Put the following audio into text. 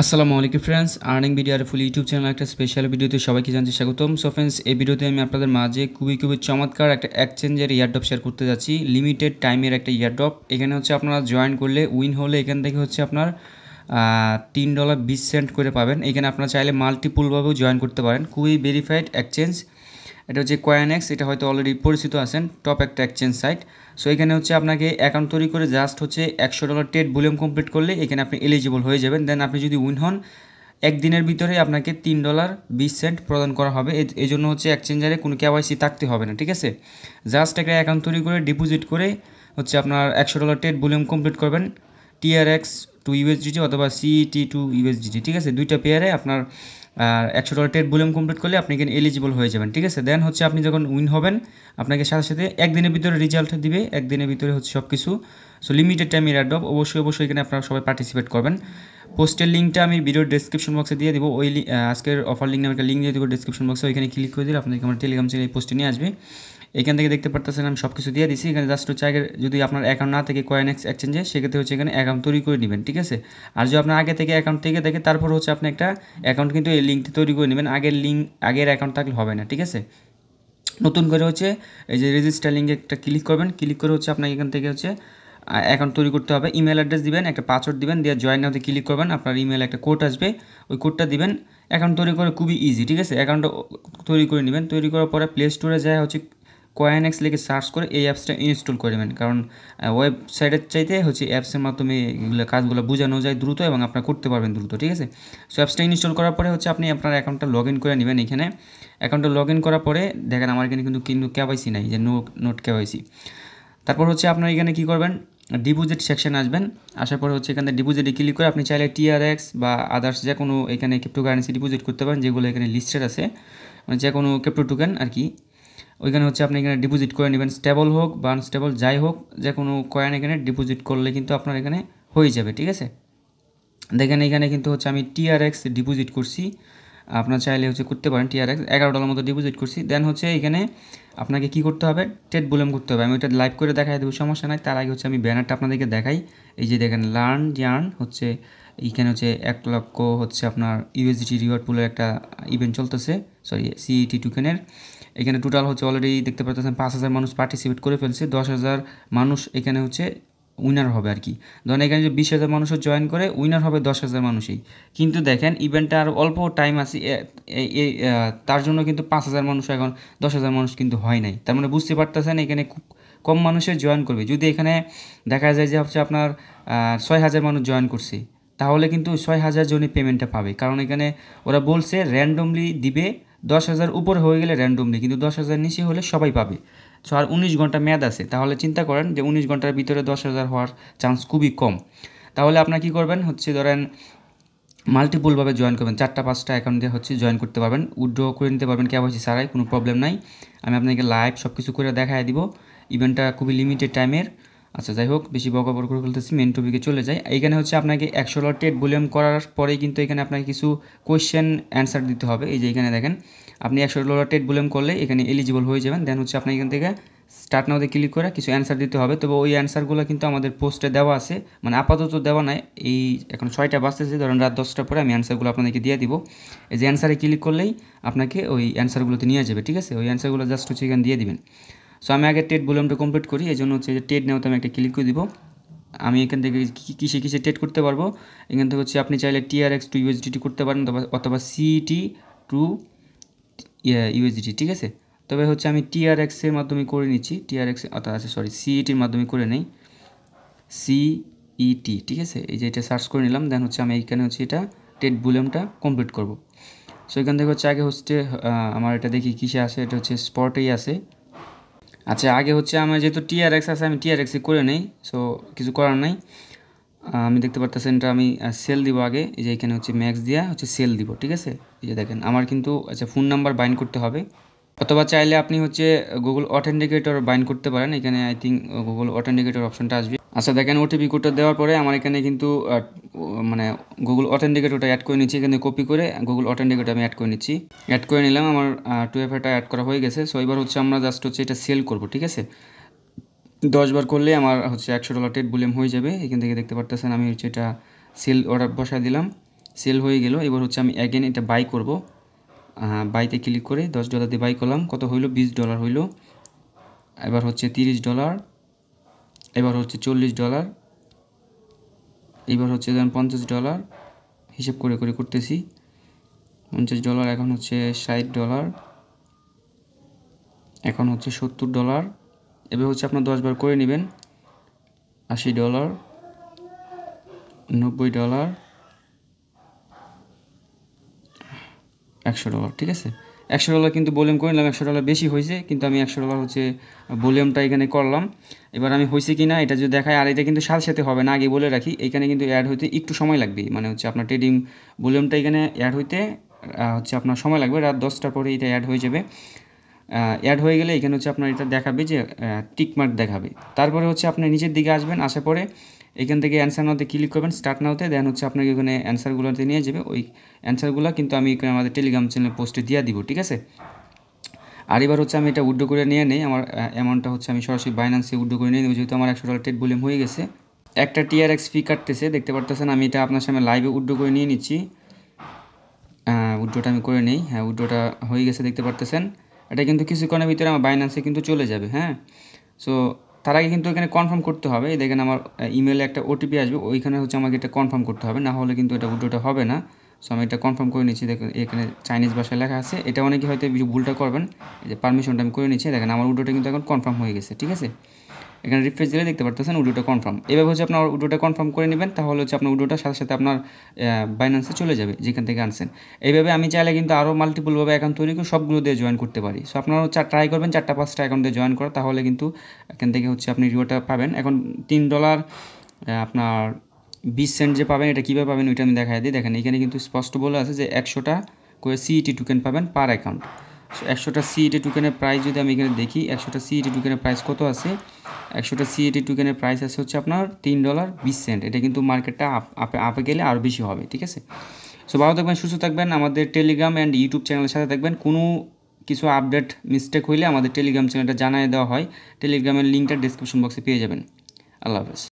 আসসালামু আলাইকুম friends earning video আর ফুল ইউটিউব চ্যানেল একটা স্পেশাল ভিডিওতে সবাইকে জানতে স্বাগতম সো ফ্রেন্ডস এই ভিডিওতে আমি আপনাদের মাঝে খুবই খুবই চমৎকার একটা এক্সচেঞ্জের ইয়ারড্রপ শেয়ার করতে যাচ্ছি লিমিটেড টাইমের একটা ইয়ারড্রপ এখানে হচ্ছে আপনারা জয়েন করলে উইন হলে এখান থেকে হচ্ছে আপনার তিন ডলার বিশ সেন্ট করে পাবেন এখানে আপনারা চাইলে মাল্টিপুলভাবেও জয়েন করতে পারেন খুবই ভেরিফাইড এক্সচেঞ্জ এটা হচ্ছে কয়েনেক্স এটা হয়তো অলরেডি পরিচিত আছেন টপ একটা এক্সচেঞ্জ সাইট সো এখানে হচ্ছে আপনাকে অ্যাকাউন্ট তৈরি করে জাস্ট হচ্ছে একশো ডলার টেট ভলিউম কমপ্লিট করলে এখানে আপনি এলিজিবল হয়ে যাবেন দেন আপনি যদি উইন হন একদিনের ভিতরে আপনাকে তিন ডলার বিশ সেন্ট প্রদান করা হবে এই জন্য হচ্ছে এক্সচেঞ্জারে কোনো কেওয়াইসি থাকতে হবে না ঠিক আছে জাস্ট একটা অ্যাকাউন্ট তৈরি করে ডিপোজিট করে হচ্ছে আপনার একশো ডলার টেট ভলিউম কমপ্লিট করবেন টিআরএক্স টু ইউএসডিটি অথবা সিটি টু ইউএসডিটি ঠিক আছে দুইটা পেয়ারে আপনার একশো ডলার টেট ভলিউম কমপ্লিট করলে আপনি এখানে এলিজিবল হয়ে যাবেন ঠিক আছে দেন হচ্ছে আপনি যখন উইন হবেন আপনাকে সাথে সাথে একদিনের ভিতরে রেজাল্ট দিবে একদিনের ভিতরে হচ্ছে সব কিছু সো লিমিটেড টাইম এর অ্যাডপ অবশ্যই অবশ্যই এখানে আপনারা সবাই পার্টিসিপেট করবেন পোস্টের লিঙ্কটা আমি ভিডিওর ডিসক্রিপশন বক্সে দিয়ে দেবো ওই আজকের অফার লিঙ্ক নামে একটা লিঙ্ক দিয়ে দেবো ডিসক্রিপশন বক্সে ওইখানে ক্লিক করে দিলে আপনাকে আমার টেলিগ্রাম চ্যানেল এই পোস্টে নিয়ে আসবে এখান থেকে দেখতে পারতেছেন আমি সব কিছু দিয়ে দিছি এখানে জাস্ট হচ্ছে আগে যদি আপনার অ্যাকাউন্ট না থেকে কয়েন এক্স এক্সচেঞ্জে সেক্ষেত্রে হচ্ছে এখানে অ্যাকাউন্ট তৈরি করে নেবেন ঠিক আছে আর যদি আপনার আগে থেকে অ্যাকাউন্ট থেকে দেখে তারপর হচ্ছে আপনি একটা অ্যাকাউন্ট কিন্তু এই লিঙ্কটি তৈরি করে নেবেন আগের লিঙ্ক আগের অ্যাকাউন্ট থাকলে হবে না ঠিক আছে নতুন করে হচ্ছে এই যে রেজিস্টার লিঙ্কে একটা ক্লিক করবেন ক্লিক করে হচ্ছে আপনাকে এখান থেকে হচ্ছে অ্যাকাউন্ট তৈরি করতে হবে ইমেল অ্যাড্রেস দিবেন একটা পাসওয়ার্ড দিবেন দিয়ে জয়েন হতে ক্লিক করবেন আপনার ইমেল একটা কোড আসবে ওই কোডটা দিবেন অ্যাকাউন্ট তৈরি করে খুবই ইজি ঠিক আছে অ্যাকাউন্ট তৈরি করে নেবেন তৈরি করার পরে প্লে স্টোরে যায় হচ্ছে কয়েন এক্স লিখে সার্চ করে এই অ্যাপসটা ইনস্টল করে নেবেন কারণ ওয়েবসাইটের চাইতে হচ্ছে অ্যাপসের মাধ্যমে এগুলো কাজগুলো বোঝানো যায় দ্রুত এবং আপনারা করতে পারবেন দ্রুত ঠিক আছে সো অ্যাপসটা ইনস্টল করার পরে হচ্ছে আপনি আপনার অ্যাকাউন্টটা লগ ইন করে নেবেন এখানে অ্যাকাউন্টটা লগ ইন করার পরে দেখেন আমার এখানে কিন্তু কিন্তু কেওয়াইসি নাই যে নোট নোট কেওয়াইসি তারপর হচ্ছে আপনার এখানে কী করবেন ডিপোজিট সেকশন আসবেন আসার পরে হচ্ছে এখানে ডিপোজিটে ক্লিক করে আপনি চাইলে টিআরএক্স বা আদার্স যে কোনো এখানে ক্রিপ্টোকারেন্সি ডিপোজিট করতে পারেন যেগুলো এখানে লিস্টেড আছে মানে যে কোনো ক্রিপ্টো টোকেন আর কি ওইখানে হচ্ছে আপনি এখানে ডিপোজিট করে নেবেন স্টেবল হোক বা আনস্টেবল যাই হোক যে কোনো কয়েন এখানে ডিপোজিট করলে কিন্তু আপনার এখানে হয়ে যাবে ঠিক আছে দেখেন এখানে কিন্তু হচ্ছে আমি টিআরএক্স ডিপোজিট করছি আপনার চাইলে হচ্ছে করতে পারেন টিআরএক্স এগারো ডলার মতো ডিপোজিট করছি দেন হচ্ছে এখানে আপনাকে কি করতে হবে টেট বলেম করতে হবে আমি ওইটা লাইভ করে দেখাই দেবো সমস্যা নাই তার আগে হচ্ছে আমি ব্যানারটা আপনাদেরকে দেখাই এই যে দেখেন লার্ন জার্ন হচ্ছে এইখানে হচ্ছে এক লক্ষ হচ্ছে আপনার ইউএসডিটি রিওয়ার্ড পুলের একটা ইভেন্ট চলতেছে সরি সিইটি টুকেনের এখানে টোটাল হচ্ছে অলরেডি দেখতে পাচ্ছেন পাঁচ হাজার মানুষ পার্টিসিপেট করে ফেলছে দশ হাজার মানুষ এখানে হচ্ছে উইনার হবে আর কি ধরেন এখানে বিশ হাজার মানুষও জয়েন করে উইনার হবে দশ হাজার মানুষই কিন্তু দেখেন ইভেন্টটা আর অল্প টাইম আছে তার জন্য কিন্তু পাঁচ হাজার মানুষ এখন দশ হাজার মানুষ কিন্তু হয় নাই তার মানে বুঝতে পারতেছেন এখানে খুব কম মানুষের জয়েন করবে যদি এখানে দেখা যায় যে হচ্ছে আপনার ছয় হাজার মানুষ জয়েন করছে তাহলে কিন্তু ছয় হাজার জনই পেমেন্টটা পাবে কারণ এখানে ওরা বলছে র্যান্ডমলি দিবে দশ হাজার উপরে হয়ে গেলে র্যান্ডমলি কিন্তু দশ হাজার নিচে হলে সবাই পাবে সো আর উনিশ ঘন্টা মেয়াদ আছে তাহলে চিন্তা করেন যে উনিশ ঘন্টার ভিতরে দশ হাজার হওয়ার চান্স খুবই কম তাহলে আপনার কী করবেন হচ্ছে ধরেন মাল্টিপুলভাবে জয়েন করবেন চারটা পাঁচটা অ্যাকাউন্ট দিয়ে হচ্ছে জয়েন করতে পারবেন উইড্রো করে নিতে পারবেন হচ্ছে সারাই কোনো প্রবলেম নাই আমি আপনাকে লাইভ সব কিছু করে দেখায় দিব ইভেন্টটা খুবই লিমিটেড টাইমের আচ্ছা যাই হোক বেশি বড় করে ফেলতেছি মেন টপিকে চলে যাই এখানে হচ্ছে আপনাকে একশো টেট ভলিউম করার পরেই কিন্তু এখানে আপনাকে কিছু কোয়েশ্চেন অ্যান্সার দিতে হবে এই যে এখানে দেখেন আপনি একশো টেট ভলিউম করলে এখানে এলিজিবল হয়ে যাবেন দেন হচ্ছে আপনি এখান থেকে স্টার্ট নাওতে ক্লিক করে কিছু অ্যান্সার দিতে হবে তবে ওই অ্যান্সারগুলো কিন্তু আমাদের পোস্টে দেওয়া আছে মানে আপাতত দেওয়া নাই এই এখন ছয়টা বাজতেছে ধরেন রাত দশটার পরে আমি অ্যান্সারগুলো আপনাদেরকে দিয়ে দিব এই যে অ্যান্সারে ক্লিক করলেই আপনাকে ওই অ্যান্সারগুলোতে নিয়ে যাবে ঠিক আছে ওই অ্যান্সারগুলো জাস্ট হচ্ছে এখানে দিয়ে দিবেন সো আমি আগে টেট ভলিউমটা কমপ্লিট করি এই জন্য হচ্ছে যে টেট নেওয়া আমি একটা ক্লিক করে দিব আমি এখান থেকে কিসে কিসে টেট করতে পারবো এখান থেকে হচ্ছে আপনি চাইলে টিআরএক্স টু ইউএসডিটি করতে পারেন অথবা সিটি টু ইউএসডিটি ঠিক আছে তবে হচ্ছে আমি টিআরএক্সের মাধ্যমে করে নিচ্ছি টিআরএক্স অর্থাৎ আছে সরি সিইটির e মাধ্যমে করে নেই সিইটি e ঠিক আছে এই যে এটা সার্চ করে নিলাম দেন হচ্ছে আমি এইখানে হচ্ছে এটা টেট বুলেমটা কমপ্লিট করব সো এখান থেকে হচ্ছে আগে হচ্ছে আমার এটা দেখি কিসে আসে এটা হচ্ছে স্পটেই আসে আচ্ছা আগে হচ্ছে আমার যেহেতু টিআরএক্স আছে আমি টিআরএক্সই করে নেই সো কিছু করার নাই আমি দেখতে পারতেছি এটা আমি সেল দিব আগে এই যে এখানে হচ্ছে ম্যাক্স দিয়া হচ্ছে সেল দিব ঠিক আছে এই যে দেখেন আমার কিন্তু আচ্ছা ফোন নাম্বার বাইন্ড করতে হবে অথবা চাইলে আপনি হচ্ছে গুগল অথেন্টিকেটর বাইন্ড করতে পারেন এখানে আই থিঙ্ক গুগল অথেন্টিকেটর অপশনটা আসবে আচ্ছা দেখেন ওটিপি কোডটা দেওয়ার পরে আমার এখানে কিন্তু মানে গুগল অথেন্টিকেটরটা অ্যাড করে নিচ্ছি এখানে কপি করে গুগল অথেন্টিকেট আমি অ্যাড করে নিচ্ছি অ্যাড করে নিলাম আমার টু এফটা অ্যাড করা হয়ে গেছে সো এবার হচ্ছে আমরা জাস্ট হচ্ছে এটা সেল করব ঠিক আছে দশবার করলে আমার হচ্ছে একশো ডলার টেট বুলেম হয়ে যাবে এখান থেকে দেখতে পারতেছেন আমি হচ্ছে এটা সেল অর্ডার বসায় দিলাম সেল হয়ে গেল এবার হচ্ছে আমি অ্যাগেন এটা বাই করব বাইতে ক্লিক করে দশ ডলার দিয়ে বাই করলাম কত হইলো বিশ ডলার হইলো এবার হচ্ছে তিরিশ ডলার এবার হচ্ছে চল্লিশ ডলার এবার হচ্ছে ধরেন পঞ্চাশ ডলার হিসেব করে করে করতেছি পঞ্চাশ ডলার এখন হচ্ছে ষাট ডলার এখন হচ্ছে সত্তর ডলার এবার হচ্ছে আপনার দশবার করে নেবেন আশি ডলার নব্বই ডলার একশো ডলার ঠিক আছে একশো ডলার কিন্তু ভলিউম করলাম একশো ডলার বেশি হয়েছে কিন্তু আমি একশো ডলার হচ্ছে ভলিউমটা এখানে করলাম এবার আমি হয়েছে কি না এটা যদি দেখায় আর এটা কিন্তু সাথে সাথে হবে না আগে বলে রাখি এখানে কিন্তু অ্যাড হইতে একটু সময় লাগবে মানে হচ্ছে আপনার ট্রেডিং ভলিউমটা এখানে অ্যাড হইতে হচ্ছে আপনার সময় লাগবে রাত দশটার পরে এটা অ্যাড হয়ে যাবে অ্যাড হয়ে গেলে এখানে হচ্ছে আপনার এটা দেখাবে যে টিকমার্ক দেখাবে তারপরে হচ্ছে আপনি নিচের দিকে আসবেন আসার পরে এখান থেকে অ্যান্সার নাওতে ক্লিক করবেন স্টার্ট নাওতে দেন হচ্ছে আপনাকে ওখানে অ্যান্সারগুলোতে নিয়ে যাবে ওই অ্যান্সারগুলো কিন্তু আমি এখানে আমাদের টেলিগ্রাম চ্যানেলে পোস্টে দিয়ে দিব ঠিক আছে আর এবার হচ্ছে আমি এটা উড্ডো করে নিয়ে নেই আমার অ্যামাউন্টটা হচ্ছে আমি সরাসরি বাইন্যান্সে উড্ডো করে নিয়ে নেব যেহেতু আমার একশো ডলার টেট ভলিউম হয়ে গেছে একটা টিআরএক্স ফি কাটতেছে দেখতে পারতেছেন আমি এটা আপনার সামনে লাইভে উড্ডো করে নিয়ে নিচ্ছি উড্ডোটা আমি করে নিই হ্যাঁ উড্ডোটা হয়ে গেছে দেখতে পারতেছেন এটা কিন্তু কিছুক্ষণের ভিতরে আমার বাইন্যান্সে কিন্তু চলে যাবে হ্যাঁ সো তার আগে কিন্তু এখানে কনফার্ম করতে হবে দেখেন আমার ইমেলে একটা ওটিপি আসবে ওইখানে হচ্ছে আমাকে এটা কনফার্ম করতে হবে না হলে কিন্তু এটা উল্টোটা হবে না সো আমি এটা কনফার্ম করে নিচ্ছি দেখুন এখানে চাইনিজ ভাষায় লেখা আছে এটা অনেকে হয়তো ভুলটা করবেন এই যে পারমিশনটা আমি করে নিচ্ছি দেখেন আমার উডোটা কিন্তু এখন কনফার্ম হয়ে গেছে ঠিক আছে এখানে রিফ্রেশ দিলে দেখতে পারতেছেন উডোটা কনফার্ম এভাবে হচ্ছে আপনার উডোটা কনফার্ম করে নেবেন তাহলে হচ্ছে আপনার উডোটা সাথে সাথে আপনার বাইন্যান্সে চলে যাবে যেখান থেকে আনছেন এইভাবে আমি চাইলে কিন্তু আরও মাল্টিপুলভাবে অ্যাকাউন্ট তৈরি করে সবগুলো দিয়ে জয়েন করতে পারি সো আপনারা চার ট্রাই করবেন চারটা পাঁচটা অ্যাকাউন্ট দিয়ে জয়েন করা তাহলে কিন্তু এখান থেকে হচ্ছে আপনি রিওটা পাবেন এখন তিন ডলার আপনার বিশ সেন্ট যে পাবেন এটা কীভাবে পাবেন ওইটা আমি দেখা দিই দেখেন এখানে কিন্তু স্পষ্ট বলে আছে যে একশোটা করে সিইটি টোকেন e পাবেন পার অ্যাকাউন্ট একশোটা সিইটি টুকেনের প্রাইস যদি আমি এখানে দেখি একশোটা সিইটি টুকেনের প্রাইস কত আছে একশোটা সিইটি টুকেনের প্রাইস আছে হচ্ছে আপনার তিন ডলার বিশ সেন্ট এটা কিন্তু মার্কেটটা আপে আপে গেলে আরও বেশি হবে ঠিক আছে সো ভালো থাকবেন সুস্থ থাকবেন আমাদের টেলিগ্রাম অ্যান্ড ইউটিউব চ্যানেলের সাথে থাকবেন কোনো কিছু আপডেট মিস্টেক হইলে আমাদের টেলিগ্রাম চ্যানেলটা জানিয়ে দেওয়া হয় টেলিগ্রামের লিঙ্কটা ডিসক্রিপশন বক্সে পেয়ে যাবেন আল্লাহ হাফেজ